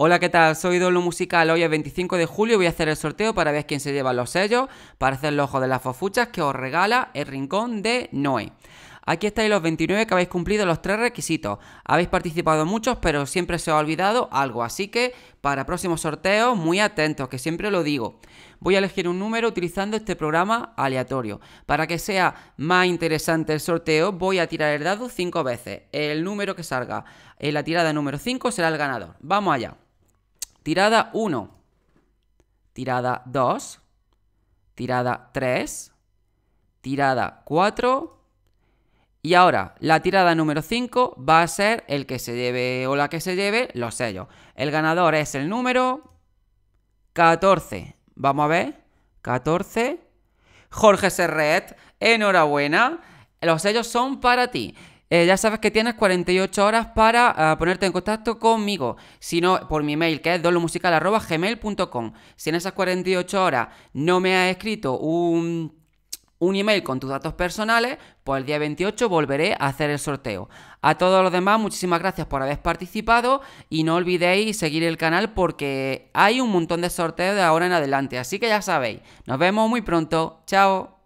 Hola, ¿qué tal? Soy Dolo Musical. Hoy es 25 de julio voy a hacer el sorteo para ver quién se lleva los sellos para hacer ojo de las fofuchas que os regala el rincón de Noé. Aquí estáis los 29 que habéis cumplido los tres requisitos. Habéis participado muchos, pero siempre se os ha olvidado algo, así que para próximos sorteos, muy atentos, que siempre lo digo. Voy a elegir un número utilizando este programa aleatorio. Para que sea más interesante el sorteo, voy a tirar el dado 5 veces. El número que salga en la tirada número 5 será el ganador. Vamos allá. Tirada 1, tirada 2, tirada 3, tirada 4. Y ahora, la tirada número 5 va a ser el que se lleve o la que se lleve los sellos. El ganador es el número 14. Vamos a ver. 14. Jorge Serret, enhorabuena. Los sellos son para ti. Eh, ya sabes que tienes 48 horas para ah, ponerte en contacto conmigo, sino por mi mail, que es dolomusical.gmail.com. Si en esas 48 horas no me has escrito un un email con tus datos personales, pues el día 28 volveré a hacer el sorteo. A todos los demás, muchísimas gracias por haber participado y no olvidéis seguir el canal porque hay un montón de sorteos de ahora en adelante, así que ya sabéis, nos vemos muy pronto, chao.